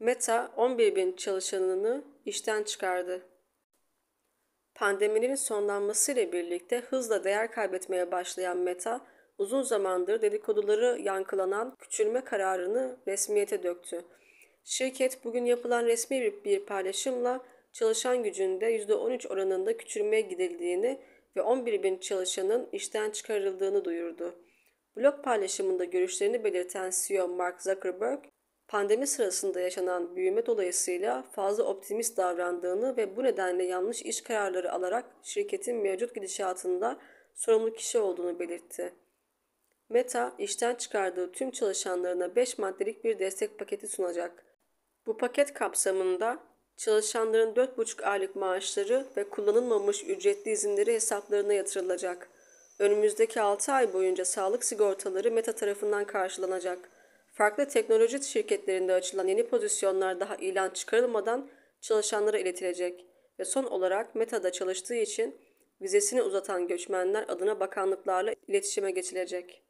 Meta 11 bin çalışanını işten çıkardı. Pandeminin sonlanmasıyla birlikte hızla değer kaybetmeye başlayan Meta, uzun zamandır dedikoduları yankılanan küçülme kararını resmiyete döktü. Şirket bugün yapılan resmi bir paylaşımla çalışan gücünde %13 oranında küçülmeye gidildiğini ve 11 bin çalışanın işten çıkarıldığını duyurdu. Blog paylaşımında görüşlerini belirten CEO Mark Zuckerberg, pandemi sırasında yaşanan büyüme dolayısıyla fazla optimist davrandığını ve bu nedenle yanlış iş kararları alarak şirketin mevcut gidişatında sorumlu kişi olduğunu belirtti. Meta, işten çıkardığı tüm çalışanlarına 5 maddelik bir destek paketi sunacak. Bu paket kapsamında çalışanların 4,5 aylık maaşları ve kullanılmamış ücretli izinleri hesaplarına yatırılacak. Önümüzdeki 6 ay boyunca sağlık sigortaları Meta tarafından karşılanacak.'' Farklı teknoloji şirketlerinde açılan yeni pozisyonlar daha ilan çıkarılmadan çalışanlara iletilecek ve son olarak Meta'da çalıştığı için vizesini uzatan göçmenler adına bakanlıklarla iletişime geçilecek.